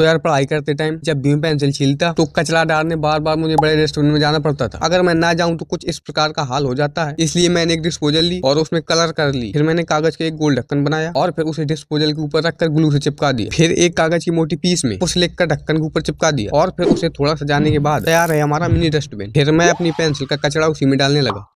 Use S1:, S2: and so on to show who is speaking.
S1: तो यार पढ़ाई करते टाइम जब भीम पेंसिल छीलता तो कचरा डालने बार बार मुझे बड़े रेस्टोरेंट में जाना पड़ता था अगर मैं ना जाऊँ तो कुछ इस प्रकार का हाल हो जाता है इसलिए मैंने एक डिस्पोजल ली और उसमें कलर कर ली फिर मैंने कागज का एक गोल ढक्कन बनाया और फिर उसे डिस्पोजल के ऊपर रखकर ग्लू से चिपका दिया फिर एक कागज की मोटी पीस में उस लेख ढक्कन के ऊपर चिपका दिया और फिर उसे थोड़ा सजाने के बाद तैयार है हमारा मिनी डस्टबिन फिर मैं अपनी
S2: पेंसिल का कचरा उसी में डालने लगा